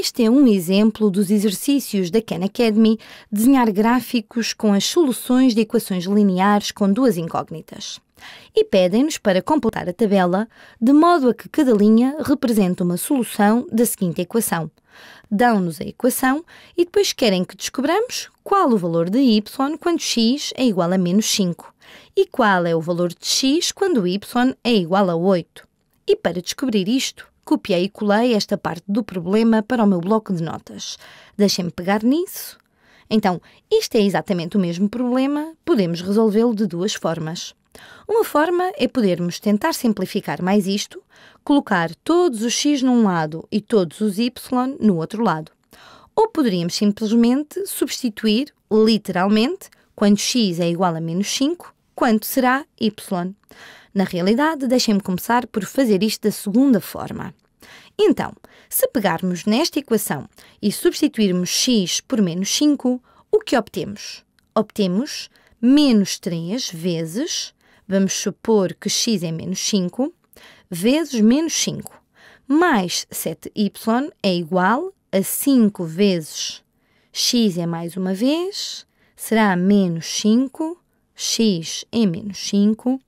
Este é um exemplo dos exercícios da Khan Academy desenhar gráficos com as soluções de equações lineares com duas incógnitas. E pedem-nos para completar a tabela de modo a que cada linha represente uma solução da seguinte equação. Dão-nos a equação e depois querem que descobramos qual o valor de y quando x é igual a menos 5 e qual é o valor de x quando y é igual a 8. E para descobrir isto, Copiei e colei esta parte do problema para o meu bloco de notas. Deixem-me pegar nisso. Então, isto é exatamente o mesmo problema, podemos resolvê-lo de duas formas. Uma forma é podermos tentar simplificar mais isto, colocar todos os x num lado e todos os y no outro lado. Ou poderíamos simplesmente substituir, literalmente, quando x é igual a menos 5, quanto será y. Na realidade, deixem-me começar por fazer isto da segunda forma. Então, se pegarmos nesta equação e substituirmos x por menos 5, o que obtemos? Obtemos menos 3 vezes, vamos supor que x é menos 5, vezes menos 5, mais 7y é igual a 5 vezes x é mais uma vez, será menos 5, x é menos 5,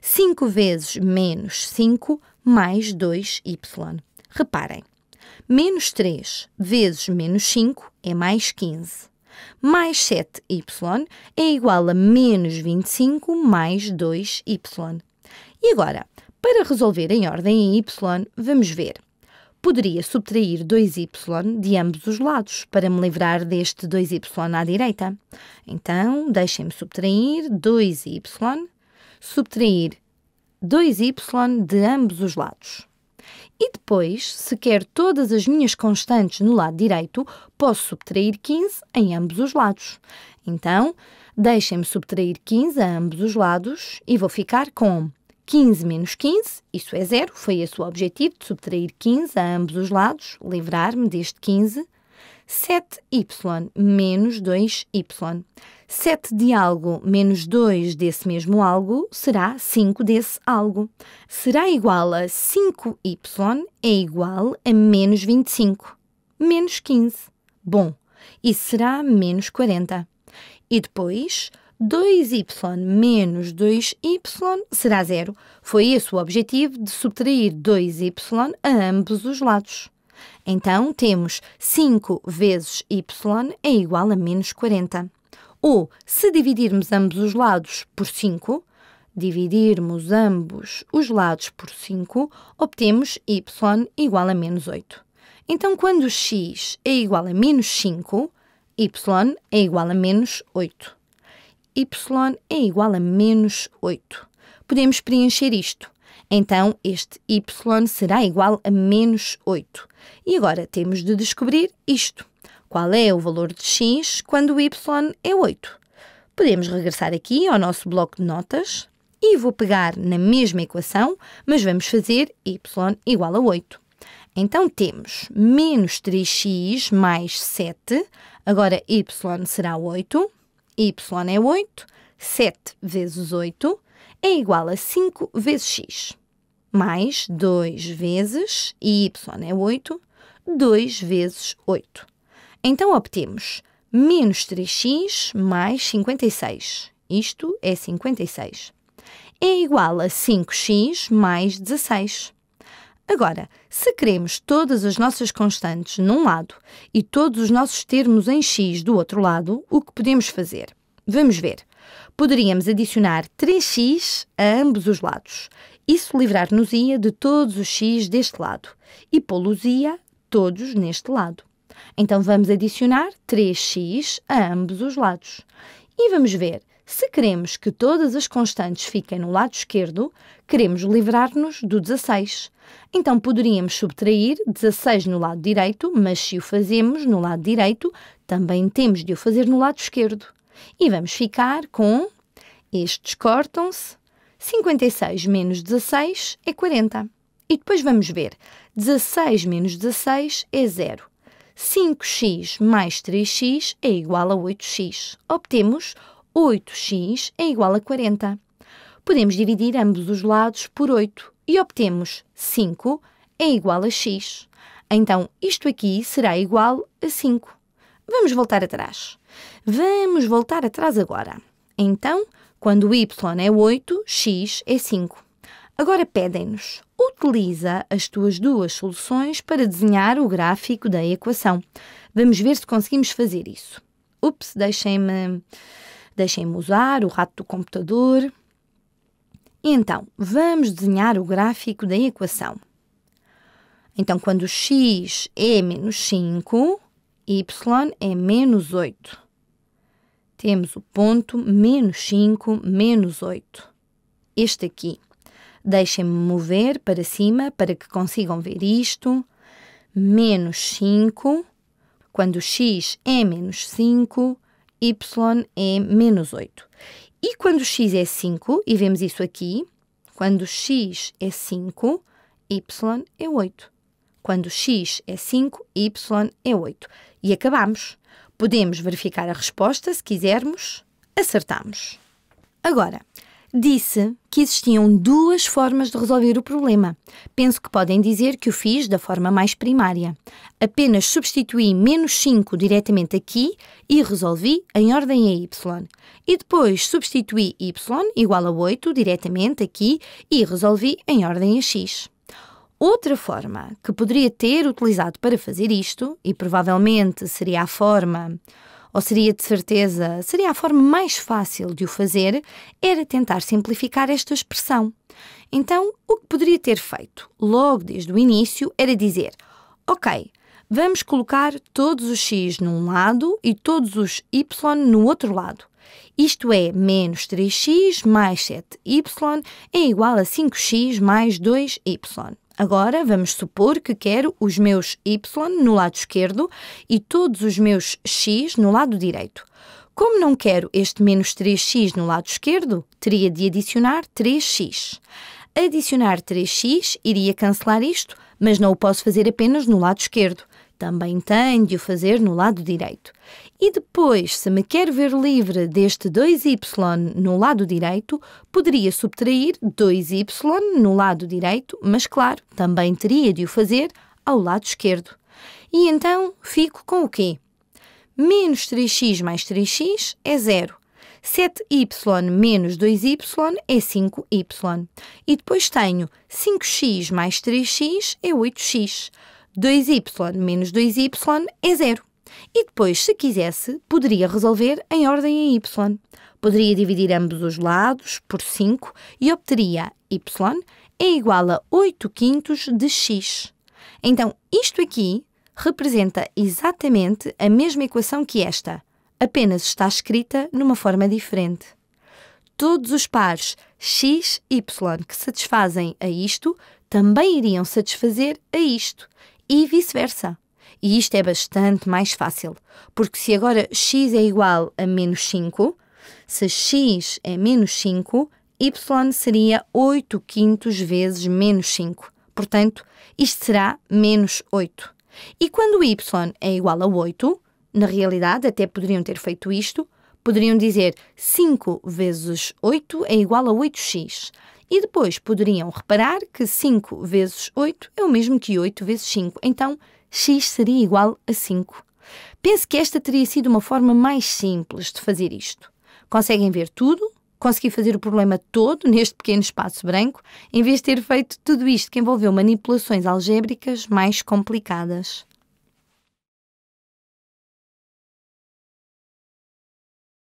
5 vezes menos 5, mais 2y. Reparem, menos 3 vezes menos 5 é mais 15. Mais 7y é igual a menos 25 mais 2y. E agora, para resolver em ordem em y, vamos ver. Poderia subtrair 2y de ambos os lados para me livrar deste 2y à direita. Então, deixem-me subtrair 2y, subtrair 2y de ambos os lados. E depois, se quer todas as minhas constantes no lado direito, posso subtrair 15 em ambos os lados. Então, deixem-me subtrair 15 a ambos os lados e vou ficar com 15 menos 15, isso é zero, foi esse o objetivo de subtrair 15 a ambos os lados, livrar-me deste 15. 7y menos 2y. 7 de algo menos 2 desse mesmo algo será 5 desse algo. Será igual a 5y é igual a menos 25, menos 15. Bom, e será menos 40. E depois, 2y menos 2y será zero. Foi esse o objetivo de subtrair 2y a ambos os lados. Então, temos 5 vezes y é igual a menos 40. Ou, se dividirmos ambos os lados por 5, dividirmos ambos os lados por 5, obtemos y igual a menos 8. Então, quando x é igual a menos 5, y é igual a menos 8. y é igual a menos 8. Podemos preencher isto. Então, este y será igual a menos 8. E agora temos de descobrir isto. Qual é o valor de x quando y é 8? Podemos regressar aqui ao nosso bloco de notas e vou pegar na mesma equação, mas vamos fazer y igual a 8. Então temos menos 3x mais 7, agora y será 8, y é 8, 7 vezes 8 é igual a 5 vezes x, mais 2 vezes, y é 8, 2 vezes 8. Então obtemos menos 3x mais 56. Isto é 56. É igual a 5x mais 16. Agora, se queremos todas as nossas constantes num lado e todos os nossos termos em x do outro lado, o que podemos fazer? Vamos ver poderíamos adicionar 3x a ambos os lados. Isso livrar-nos-ia de todos os x deste lado e pô-los-ia todos neste lado. Então vamos adicionar 3x a ambos os lados. E vamos ver, se queremos que todas as constantes fiquem no lado esquerdo, queremos livrar-nos do 16. Então poderíamos subtrair 16 no lado direito, mas se o fazemos no lado direito, também temos de o fazer no lado esquerdo. E vamos ficar com. Estes cortam-se. 56 menos 16 é 40. E depois vamos ver. 16 menos 16 é 0. 5x mais 3x é igual a 8x. Obtemos 8x é igual a 40. Podemos dividir ambos os lados por 8 e obtemos 5 é igual a x. Então, isto aqui será igual a 5. Vamos voltar atrás. Vamos voltar atrás agora. Então, quando y é 8, x é 5. Agora pedem-nos, utiliza as tuas duas soluções para desenhar o gráfico da equação. Vamos ver se conseguimos fazer isso. Ups, deixem-me deixem usar o rato do computador. Então, vamos desenhar o gráfico da equação. Então, quando x é menos 5, y é menos 8 temos o ponto menos 5, menos 8. Este aqui. Deixem-me mover para cima para que consigam ver isto. Menos 5. Quando x é menos 5, y é menos 8. E quando x é 5, e vemos isso aqui, quando x é 5, y é 8. Quando x é 5, y é 8. E acabamos. Podemos verificar a resposta se quisermos. Acertamos. Agora, disse que existiam duas formas de resolver o problema. Penso que podem dizer que o fiz da forma mais primária. Apenas substituí menos 5 diretamente aqui e resolvi em ordem a y. E depois substituí y igual a 8 diretamente aqui e resolvi em ordem a x. Outra forma que poderia ter utilizado para fazer isto, e provavelmente seria a forma, ou seria de certeza, seria a forma mais fácil de o fazer, era tentar simplificar esta expressão. Então, o que poderia ter feito logo desde o início era dizer: Ok, vamos colocar todos os x num lado e todos os y no outro lado. Isto é, menos 3x mais 7y é igual a 5x mais 2y. Agora vamos supor que quero os meus y no lado esquerdo e todos os meus x no lado direito. Como não quero este menos 3x no lado esquerdo, teria de adicionar 3x. Adicionar 3x iria cancelar isto, mas não o posso fazer apenas no lado esquerdo também tem de o fazer no lado direito. E depois, se me quer ver livre deste 2y no lado direito, poderia subtrair 2y no lado direito, mas claro, também teria de o fazer ao lado esquerdo. E então fico com o quê? Menos 3x mais 3x é zero. 7y menos 2y é 5y. E depois tenho 5x mais 3x é 8x. 2y menos 2y é zero. E depois, se quisesse, poderia resolver em ordem em y. Poderia dividir ambos os lados por 5 e obteria y é igual a 8 quintos de x. Então, isto aqui representa exatamente a mesma equação que esta, apenas está escrita numa forma diferente. Todos os pares x, y que satisfazem a isto também iriam satisfazer a isto, e vice-versa. E isto é bastante mais fácil, porque se agora x é igual a menos 5, se x é menos 5, y seria 8 quintos vezes menos 5. Portanto, isto será menos 8. E quando y é igual a 8, na realidade até poderiam ter feito isto, poderiam dizer 5 vezes 8 é igual a 8x. E depois poderiam reparar que 5 vezes 8 é o mesmo que 8 vezes 5, então x seria igual a 5. Penso que esta teria sido uma forma mais simples de fazer isto. Conseguem ver tudo? Consegui fazer o problema todo neste pequeno espaço branco, em vez de ter feito tudo isto que envolveu manipulações algébricas mais complicadas.